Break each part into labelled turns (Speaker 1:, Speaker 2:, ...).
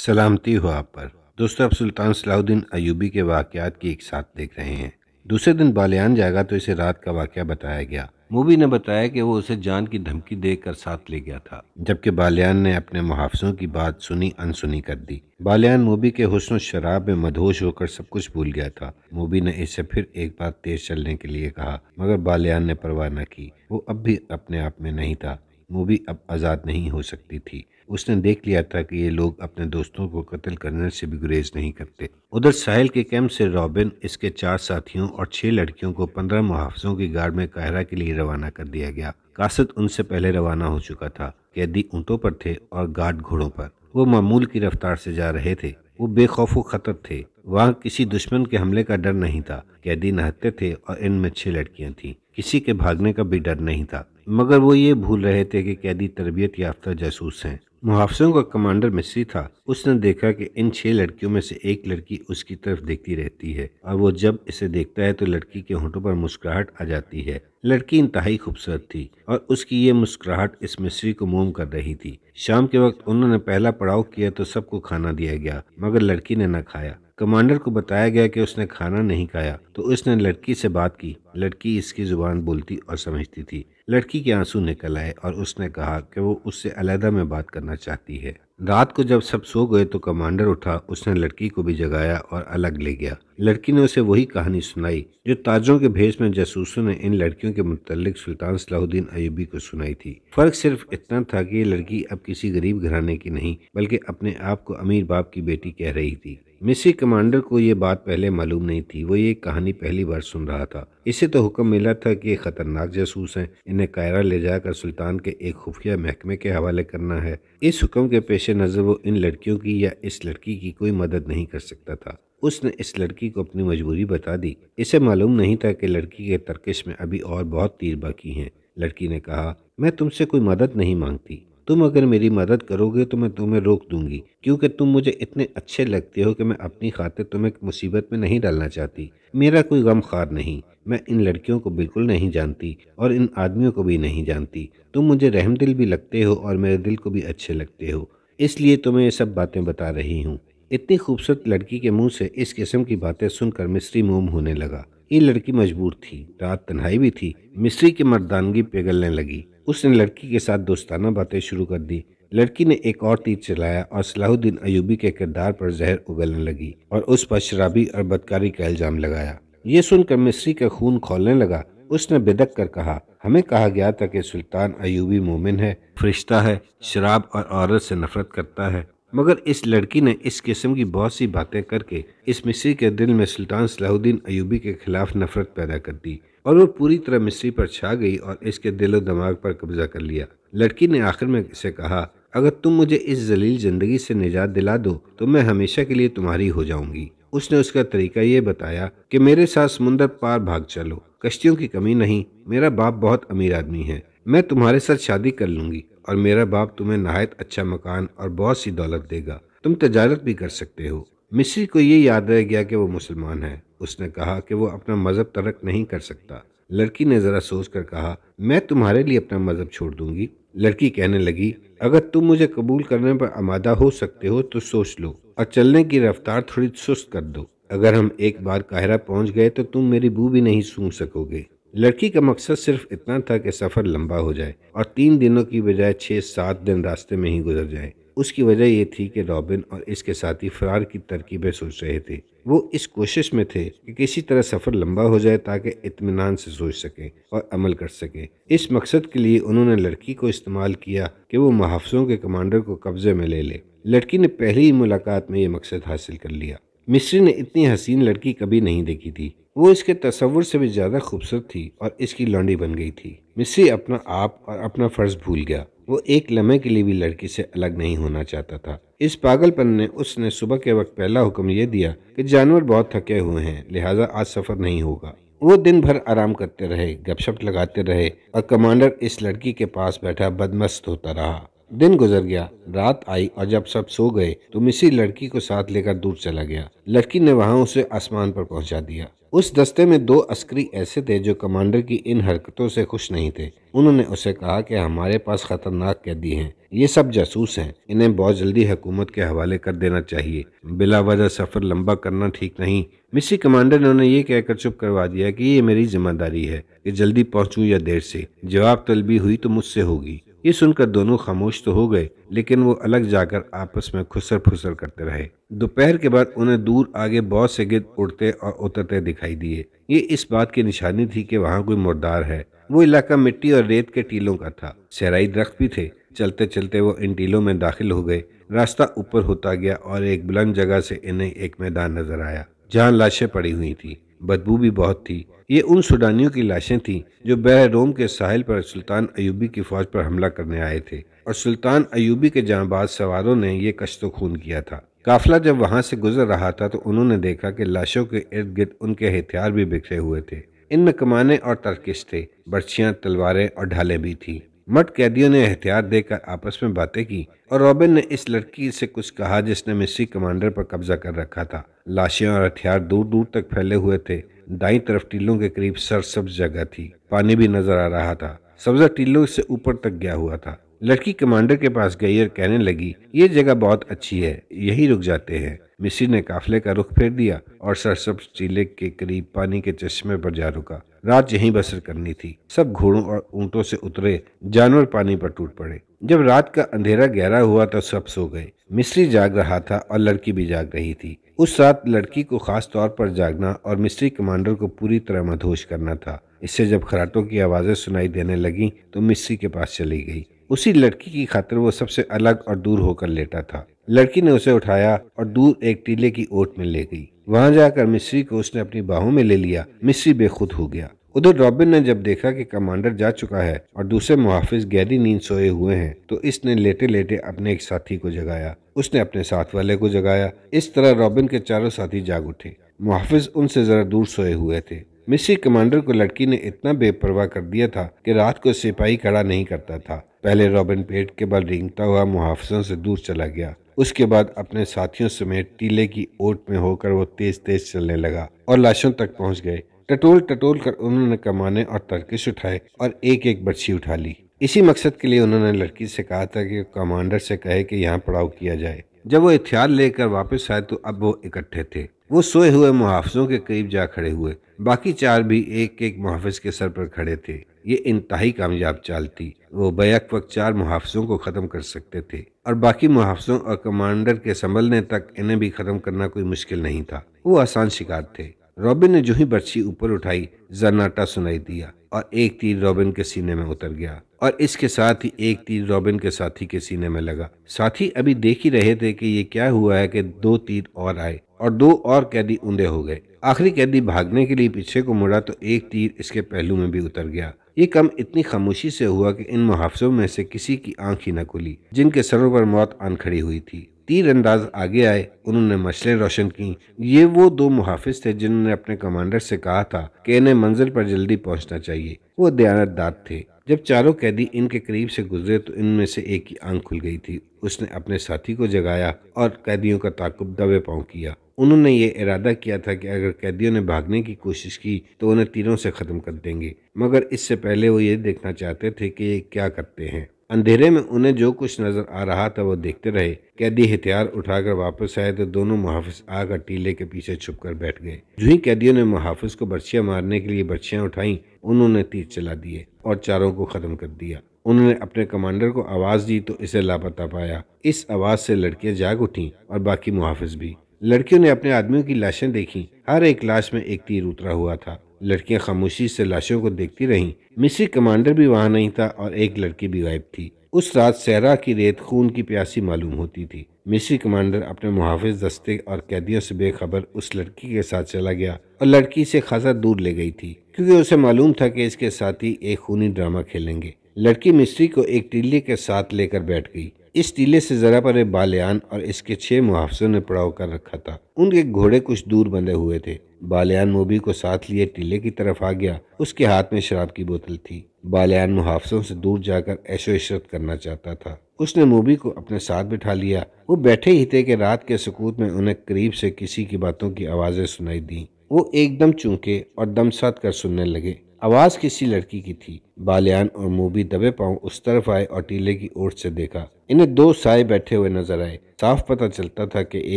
Speaker 1: सलामती हो आप पर दोस्तों आप सुल्तान सलाउद्दीन अयूबी के वाक़ात की एक साथ देख रहे हैं दूसरे दिन बालियान जाएगा तो इसे रात का वाक़ बताया गया मूवी ने बताया कि वो उसे जान की धमकी देकर साथ ले गया था जबकि बालियान ने अपने मुहाफ़ों की बात सुनी अनसुनी कर दी बालियान मूवी के हुसन शराब में मदहोश होकर सब कुछ भूल गया था मूवी ने इसे फिर एक बार तेज चलने के लिए कहा मगर बालियान ने परवाह न की वो अब भी अपने आप में नहीं था वो भी अब आज़ाद नहीं हो सकती थी उसने देख लिया था कि ये लोग अपने दोस्तों को कत्ल करने से भी गुरेज नहीं करते उधर साहिल के कैंप से रॉबिन इसके चार साथियों और छह लड़कियों को पंद्रह मुहाफजों की गार्ड में काहरा के लिए रवाना कर दिया गया कासत उनसे पहले रवाना हो चुका था कैदी ऊँटों पर थे और गार्ड घोड़ों पर वो मामूल की रफ्तार से जा रहे थे वो बेखौफ खतर थे वहाँ किसी दुश्मन के हमले का डर नहीं था कैदी नहते थे और इनमें छह लड़कियाँ थीं किसी के भागने का भी डर नहीं था मगर वो ये भूल रहे थे कि कैदी तरबियत याफ्ता जासूस हैं मुहाफ़ों का कमांडर मिस्री था उसने देखा कि इन छह लड़कियों में से एक लड़की उसकी तरफ देखती रहती है और वो जब इसे देखता है तो लड़की के होठों पर मुस्कुराहट आ जाती है लड़की इंतहाई खूबसूरत थी और उसकी ये मुस्कुराहट इस मिस्री को मोम कर रही थी शाम के वक्त उन्होंने पहला पड़ाव किया तो सबको खाना दिया गया मगर लड़की ने न खाया कमांडर को बताया गया कि उसने खाना नहीं खाया तो उसने लड़की से बात की लड़की इसकी जुबान बोलती और समझती थी लड़की के आंसू निकल आए और उसने कहा कि वो उससे अलहदा में बात करना चाहती है रात को जब सब सो गए तो कमांडर उठा उसने लड़की को भी जगाया और अलग ले गया लड़की ने उसे वही कहानी सुनाई जो ताजों के भेष में जासूसों ने इन लड़कियों के मुतल सुल्तान सलाहुद्दीन अयूबी को सुनाई थी फर्क सिर्फ इतना था कि लड़की अब किसी गरीब घराने की नहीं बल्कि अपने आप को अमीर बाप की बेटी कह रही थी मिसी कमांडर को ये बात पहले मालूम नहीं थी वो ये कहानी पहली बार सुन रहा था इसे तो हुक्म मिला था कि ये खतरनाक जासूस हैं इन्हें कायरा ले जाकर सुल्तान के एक खुफिया महकमे के हवाले करना है इस हुक्म के पेश नज़र वो इन लड़कियों की या इस लड़की की कोई मदद नहीं कर सकता था उसने इस लड़की को अपनी मजबूरी बता दी इसे मालूम नहीं था कि लड़की के तरकश में अभी और बहुत तीर बाकी हैं लड़की ने कहा मैं तुमसे कोई मदद नहीं मांगती तुम अगर मेरी मदद करोगे तो मैं तुम्हें रोक दूंगी क्योंकि तुम मुझे इतने अच्छे लगते हो कि मैं अपनी खातिर तुम्हें मुसीबत में नहीं डालना चाहती मेरा कोई गम खार नहीं मैं इन लड़कियों को बिल्कुल नहीं जानती और इन आदमियों को भी नहीं जानती तुम मुझे रहम दिल भी लगते हो और मेरे दिल को भी अच्छे लगते हो इसलिए तुम्हें ये सब बातें बता रही हूँ इतनी खूबसूरत लड़की के मुँह से इस किस्म की बातें सुनकर मिस्री मोम होने लगा ये लड़की मजबूर थी रात तन्हाई भी थी मिस्री की मर्दानगी पिघलने लगी उसने लड़की के साथ दोस्ताना बातें शुरू कर दी लड़की ने एक और तीर चलाया और सलाहुद्दीन अयूबी के किरदार पर जहर उगलने लगी और उस पर शराबी और बदकारी का इल्जाम लगाया ये सुनकर मिस्री का खून खोलने लगा उसने बेदक कर कहा हमें कहा गया था कि सुल्तान अयूबी मोमिन है फरिश्ता है शराब और औरत से नफरत करता है मगर इस लड़की ने इस किस्म की बहुत सी बातें करके इस मिस्री के दिल में सुल्तान सलाहुद्दीन अयूबी के खिलाफ नफरत पैदा कर दी और वो पूरी तरह मिस्री पर छा गई और इसके दिलो दिमाग पर कब्जा कर लिया लड़की ने आखिर में इसे कहा अगर तुम मुझे इस जलील ज़िंदगी से निजात दिला दो तो मैं हमेशा के लिए तुम्हारी हो जाऊंगी उसने उसका तरीका ये बताया कि मेरे साथ समुन्दर पार भाग चलो कश्तियों की कमी नहीं मेरा बाप बहुत अमीर आदमी है मैं तुम्हारे साथ शादी कर लूंगी और मेरा बाप तुम्हें नहायत अच्छा मकान और बहुत सी दौलत देगा तुम तजारत भी कर सकते हो मिस्री को ये याद रह गया कि वो मुसलमान है उसने कहा कि वो अपना मज़हब तरक नहीं कर सकता लड़की ने ज़रा सोच कर कहा मैं तुम्हारे लिए अपना मज़हब छोड़ दूंगी लड़की कहने लगी अगर तुम मुझे कबूल करने पर आमादा हो सकते हो तो सोच लो और चलने की रफ्तार थोड़ी सुस्त कर दो अगर हम एक बार काहरा पहुंच गए तो तुम मेरी बू भी नहीं सूंघ सकोगे लड़की का मकसद सिर्फ इतना था कि सफ़र लंबा हो जाए और तीन दिनों की बजाय छः सात दिन रास्ते में ही गुजर जाए उसकी वजह ये थी कि रॉबिन और इसके साथी फरार की तरकीबें सोच रहे थे वो इस कोशिश में थे कि किसी तरह सफ़र लंबा हो जाए ताकि इतमान से सोच सकें और अमल कर सकें इस मकसद के लिए उन्होंने लड़की को इस्तेमाल किया कि वो मुहाफ़ों के कमांडर को कब्ज़े में ले ले लड़की ने पहली मुलाकात में ये मकसद हासिल कर लिया मिस्री ने इतनी हसीन लड़की कभी नहीं देखी थी वो इसके तस्वुर से भी ज़्यादा खूबसूरत थी और इसकी लौंडी बन गई थी मिस्री अपना आप और अपना फ़र्ज भूल गया वो एक लम्हे के लिए भी लड़की से अलग नहीं होना चाहता था इस पागलपन ने उसने सुबह के वक्त पहला हुक्म ये दिया कि जानवर बहुत थके हुए हैं लिहाजा आज सफर नहीं होगा वो दिन भर आराम करते रहे गपशप लगाते रहे और कमांडर इस लड़की के पास बैठा बदमस्त होता रहा दिन गुजर गया रात आई और जब सब सो गए तो मिसी लड़की को साथ लेकर दूर चला गया लड़की ने वहाँ उसे आसमान पर पहुँचा दिया उस दस्ते में दो अस्करी ऐसे थे जो कमांडर की इन हरकतों से खुश नहीं थे उन्होंने उसे कहा कि हमारे पास खतरनाक कैदी हैं ये सब जासूस हैं इन्हें बहुत जल्दी हुकूमत के हवाले कर देना चाहिए बिला वजह सफ़र लंबा करना ठीक नहीं मिसी कमांडर ने उन्हें यह कहकर चुप करवा दिया कि ये मेरी जिम्मेदारी है कि जल्दी पहुंचूं या देर से जवाब तलबी हुई तो मुझसे होगी ये सुनकर दोनों खामोश तो हो गए लेकिन वो अलग जाकर आपस में खुसर फुसर करते रहे दोपहर के बाद उन्हें दूर आगे बहुत से गिद्ध उड़ते और उतरते दिखाई दिए ये इस बात की निशानी थी कि वहाँ कोई मुर्दार है वो इलाका मिट्टी और रेत के टीलों का था सहराई दरख्त भी थे चलते चलते वो इन टीलों में दाखिल हो गए रास्ता ऊपर होता गया और एक बुलंद जगह से इन्हें एक मैदान नजर आया जहाँ लाशें पड़ी हुई थी बदबू भी बहुत थी ये उन सुडानियों की लाशें थीं जो बहर रोम के साहिल पर सुल्तान अयूबी की फौज पर हमला करने आए थे और सुल्तान अयूबी के जहाँबाज सवारों ने यह कश्तो खून किया था काफिला जब वहाँ से गुजर रहा था तो उन्होंने देखा कि लाशों के इर्द गिर्द उनके हथियार भी बिखरे हुए थे इनमें कमाने और तरकश थे बर्छियाँ तलवारें और ढालें भी थीं मट कैदियों ने एहतियात देकर आपस में बातें की और रॉबिन ने इस लड़की से कुछ कहा जिसने मिस्सी कमांडर पर कब्जा कर रखा था लाशें और हथियार दूर दूर तक फैले हुए थे दाई तरफ टीलों के करीब सरसब्ज जगह थी पानी भी नजर आ रहा था सब्जा टीलों से ऊपर तक गया हुआ था लड़की कमांडर के पास गई और कहने लगी ये जगह बहुत अच्छी है यही रुक जाते हैं मिसी ने काफिले का रुख फेर दिया और सरसब चीले के करीब पानी के चश्मे पर जा रुका रात यहीं बसर करनी थी सब घोड़ों और ऊंटों से उतरे जानवर पानी पर टूट पड़े जब रात का अंधेरा गहरा हुआ तो सब सो गए मिस्री जाग रहा था और लड़की भी जाग रही थी उस रात लड़की को खास तौर पर जागना और मिस्री कमांडर को पूरी तरह मधोश करना था इससे जब खराटों की आवाज़ें सुनाई देने लगी तो मिस्री के पास चली गई उसी लड़की की खातिर वो सबसे अलग और दूर होकर लेटा था लड़की ने उसे उठाया और दूर एक टीले की ओट में ले गई वहां जाकर मिस्री को उसने अपनी बाहों में ले लिया मिस्री बेखुद हो गया उधर रॉबिन ने जब देखा कि कमांडर जा चुका है और दूसरे मुहाफिज गहरी नींद सोए हुए हैं तो इसने लेटे लेटे अपने एक साथी को जगाया उसने अपने साथ वाले को जगाया इस तरह रॉबिन के चारों साथी जाग उठे मुहाफिज उनसे जरा दूर सोए हुए थे मिस्री कमांडर को लड़की ने इतना बेपरवाह कर दिया था कि रात को सिपाही खड़ा नहीं करता था पहले रॉबिन पेट के बल रिंगता हुआ मुहाफिजों से दूर चला गया उसके बाद अपने साथियों समेत टीले की ओट में होकर वो तेज तेज चलने लगा और लाशों तक पहुंच गए टटोल टटोल कर उन्होंने कमाने और तरकश उठाए और एक एक बर्छी उठा ली इसी मकसद के लिए उन्होंने लड़की से कहा था कि कमांडर से कहे कि यहाँ पड़ाव किया जाए जब वो हथियार लेकर वापस आए तो अब वो इकट्ठे थे वो सोए हुए मुहाफजों के करीब जा खड़े हुए बाकी चार भी एक एक मुहाफिज के सर पर खड़े थे ये इंतहाई कामयाब चाल थी वो बैक वक्त चार मुहाफ़ों को ख़त्म कर सकते थे और बाकी मुहाफ़ों और कमांडर के संभलने तक इन्हें भी ख़त्म करना कोई मुश्किल नहीं था वो आसान शिकार थे रॉबिन ने जो ही बर्छी ऊपर उठाई जन्नाटा सुनाई दिया और एक तीर रॉबिन के सीने में उतर गया और इसके साथ ही एक तीर रॉबिन के साथी के सीने में लगा साथी अभी देख ही रहे थे कि ये क्या हुआ है कि दो तीर और आए और दो और कैदी ऊंधे हो गए आखिरी कैदी भागने के लिए पीछे को मुड़ा तो एक तीर इसके पहलू में भी उतर गया ये कम इतनी खामोशी से हुआ कि इन मुहाफ़ों में से किसी की आंख ही न खुली जिनके सरों पर मौत आन खड़ी हुई थी तीर अंदाज आगे आए उन्होंने मछलें रोशन की ये वो दो मुहाफिज थे जिन्होंने अपने कमांडर से कहा था कि इन्हें मंजिल पर जल्दी पहुंचना चाहिए वो दयानतदार थे जब चारों कैदी इनके करीब से गुजरे तो इनमें से एक की आंख खुल गई थी उसने अपने साथी को जगाया और कैदियों का ताकुब दबे पाँव किया उन्होंने ये इरादा किया था कि अगर कैदियों ने भागने की कोशिश की तो उन्हें तीरों से ख़त्म कर देंगे मगर इससे पहले वो ये देखना चाहते थे कि ये क्या करते हैं अंधेरे में उन्हें जो कुछ नजर आ रहा था वो देखते रहे कैदी हथियार उठाकर वापस आए तो दोनों मुहाफिज आकर टीले के पीछे छुप कर बैठ गए जूही कैदियों ने मुहाफिज को बर्छियाँ मारने के लिए बर्छियाँ उठाई उन्होंने तीर चला दिए और चारों को खत्म कर दिया उन्होंने अपने कमांडर को आवाज दी तो इसे लापता पाया इस आवाज से लड़कियां जाग उठी और बाकी मुहाफिज भी लड़कियों ने अपने आदमियों की लाशें देखी हर एक लाश में एक तीर उतरा हुआ था लड़कियां खामोशी से लाशों को देखती रहीं मिस्री कमांडर भी वहां नहीं था और एक लड़की भी गायब थी उस रात सहरा की रेत खून की प्यासी मालूम होती थी मिस्री कमांडर अपने मुहाफ़ दस्ते और कैदियों से बेखबर उस लड़की के साथ चला गया और लड़की से खासा दूर ले गई थी क्योंकि उसे मालूम था कि इसके साथी एक खूनी ड्रामा खेलेंगे लड़की मिस्री को एक टिल्ली के साथ लेकर बैठ गई इस टीले से जरा पर एक बालियान और इसके छः मुहाफसों ने पड़ाव कर रखा था उनके घोड़े कुछ दूर बंधे हुए थे बालियान मोबी को साथ लिए टीले की तरफ आ गया उसके हाथ में शराब की बोतल थी बालियान मुहाफसों से दूर जाकर ऐशो इशरत करना चाहता था उसने मोबी को अपने साथ बिठा लिया वो बैठे ही थे कि रात के सकूत में उन्हें करीब से किसी की बातों की आवाजें सुनाई दी वो एकदम चूंके और दमसात कर सुनने लगे आवाज किसी लड़की की थी बालियान और मोबी दबे पाँव उस तरफ आए और टीले की ओर से देखा इन्हें दो साय बैठे हुए नजर आए साफ पता चलता था कि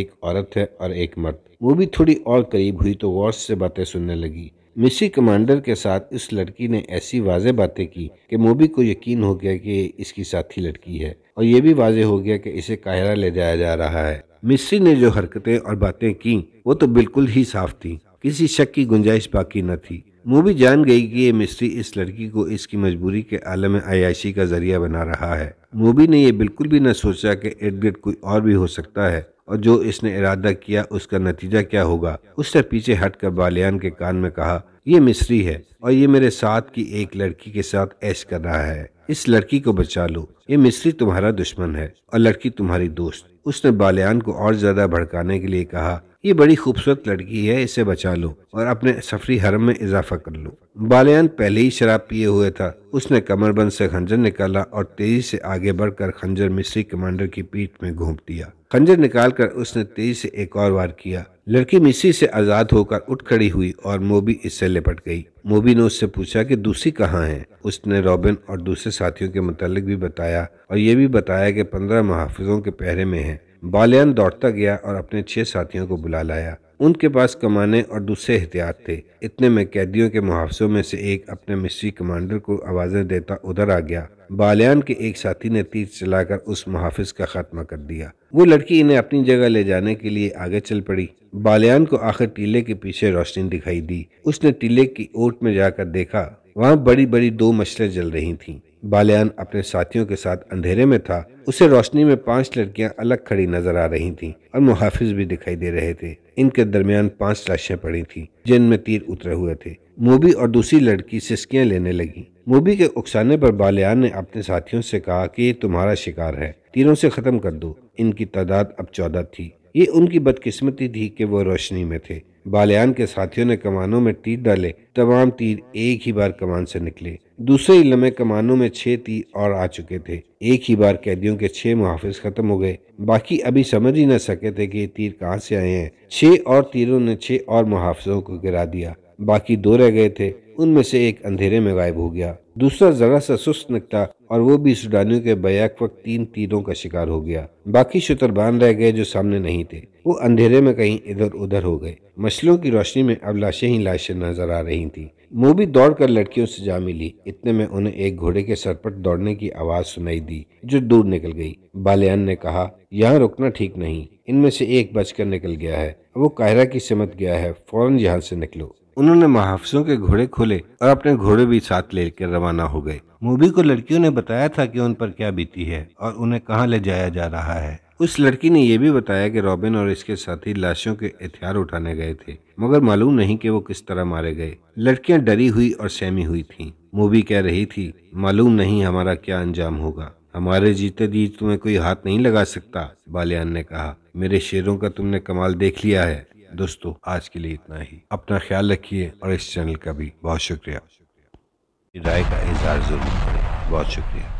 Speaker 1: एक औरत है और एक मर्द वो भी थोड़ी और करीब हुई तो वॉश से बातें सुनने लगी मिसी कमांडर के साथ इस लड़की ने ऐसी वाजे बातें की कि मोबी को यकीन हो गया कि इसकी साथी लड़की है और ये भी वाजे हो गया कि इसे कायरा ले जाया जा रहा है मिसी ने जो हरकतें और बातें की वो तो बिल्कुल ही साफ थी किसी शक की गुंजाइश बाकी न थी वो भी जान गई कि ये मिस्त्री इस लड़की को इसकी मजबूरी के आलम आयाशी का जरिया बना रहा है मोबी ने यह बिल्कुल भी न सोचा कि एडगेट कोई और भी हो सकता है और जो इसने इरादा किया उसका नतीजा क्या होगा उसने पीछे हट कर बालियान के कान में कहा ये मिस्त्री है और ये मेरे साथ की एक लड़की के साथ ऐश कर रहा है इस लड़की को बचा लो ये मिस्त्री तुम्हारा दुश्मन है और लड़की तुम्हारी दोस्त उसने बालियान को और ज्यादा भड़काने के लिए कहा ये बड़ी खूबसूरत लड़की है इसे बचा लो और अपने सफरी हरम में इजाफा कर लो बालियान पहले ही शराब पिए हुए था उसने कमरबंद से खंजर निकाला और तेजी से आगे बढ़कर खंजर मिस्री कमांडर की पीठ में घोंप दिया खंजर निकालकर उसने तेजी से एक और वार किया लड़की मिश्री से आजाद होकर उठ खड़ी हुई और मोबी इससे लिपट गई मोबी ने उससे पूछा कि दूसरी कहाँ है उसने रॉबिन और दूसरे साथियों के मुतालिक भी बताया और ये भी बताया कि पंद्रह मुहाफिजों के पहरे में है बालियान दौड़ता गया और अपने छह साथियों को बुला लाया उनके पास कमाने और दूसरे हथियार थे इतने में कैदियों के मुहाफ़ों में से एक अपने मिस्री कमांडर को आवाज़ें देता उधर आ गया बालियान के एक साथी ने तीर चलाकर उस मुहाफिज का खात्मा कर दिया वो लड़की इन्हें अपनी जगह ले जाने के लिए आगे चल पड़ी बालियान को आखिर टीले के पीछे रोशनी दिखाई दी उसने टीले की ओट में जाकर देखा वहाँ बड़ी बड़ी दो मछलें जल रही थीं। बालियान अपने साथियों के साथ अंधेरे में था उसे रोशनी में पांच लड़कियां अलग खड़ी नजर आ रही थीं और मुहाफिज भी दिखाई दे रहे थे इनके दरमियान पांच लाशें पड़ी थीं जिनमें तीर उतरे हुए थे मोबी और दूसरी लड़की सिस्कियां लेने लगी मोबी के उकसाने पर बालियान ने अपने साथियों से कहा कि ये तुम्हारा शिकार है तीरों से खत्म कर दो इनकी तादाद अब चौदह थी ये उनकी बदकिस्मती थी कि वो रोशनी में थे बालियान के साथियों ने कमानों में तीर डाले तमाम तीर एक ही बार कमान से निकले दूसरे ही लम्हे कमानों में छह तीर और आ चुके थे एक ही बार कैदियों के छह मुहाफिज खत्म हो गए बाकी अभी समझ ही न सके थे कि ये तीर कहाँ से आए हैं छह और तीरों ने छह और मुहाफिजों को गिरा दिया बाकी दो रह गए थे उनमें से एक अंधेरे में गायब हो गया दूसरा जरा सा सुस्त निकला और वो भी सुडानियों के बैक वक्त तीन तीरों का शिकार हो गया बाकी शुतरबान रह गए जो सामने नहीं थे वो अंधेरे में कहीं इधर उधर हो गए मछलियों की रोशनी में अब लाशें ही लाशें नजर आ रही थी दौड़ दौड़कर लड़कियों से जा मिली इतने में उन्हें एक घोड़े के सरपट दौड़ने की आवाज सुनाई दी जो दूर निकल गई बालियान ने कहा यहाँ रुकना ठीक नहीं इनमें से एक बजकर निकल गया है वो कायरा की सिमत गया है फौरन यहाँ से निकलो उन्होंने महाफिसों के घोड़े खोले और अपने घोड़े भी साथ लेकर रवाना हो गए मूवी को लड़कियों ने बताया था कि उन पर क्या बीती है और उन्हें कहाँ ले जाया जा रहा है उस लड़की ने यह भी बताया कि रॉबिन और इसके साथी लाशों के हथियार उठाने गए थे मगर मालूम नहीं कि वो किस तरह मारे गए लड़कियां डरी हुई और सहमी हुई थीं। मूवी कह रही थी मालूम नहीं हमारा क्या अंजाम होगा हमारे जीते जी तुम्हें कोई हाथ नहीं लगा सकता बालियान ने कहा मेरे शेरों का तुमने कमाल देख लिया है दोस्तों आज के लिए इतना ही अपना ख्याल रखिए और इस चैनल का भी बहुत शुक्रिया राय का इजहार जरूर करें बहुत शुक्रिया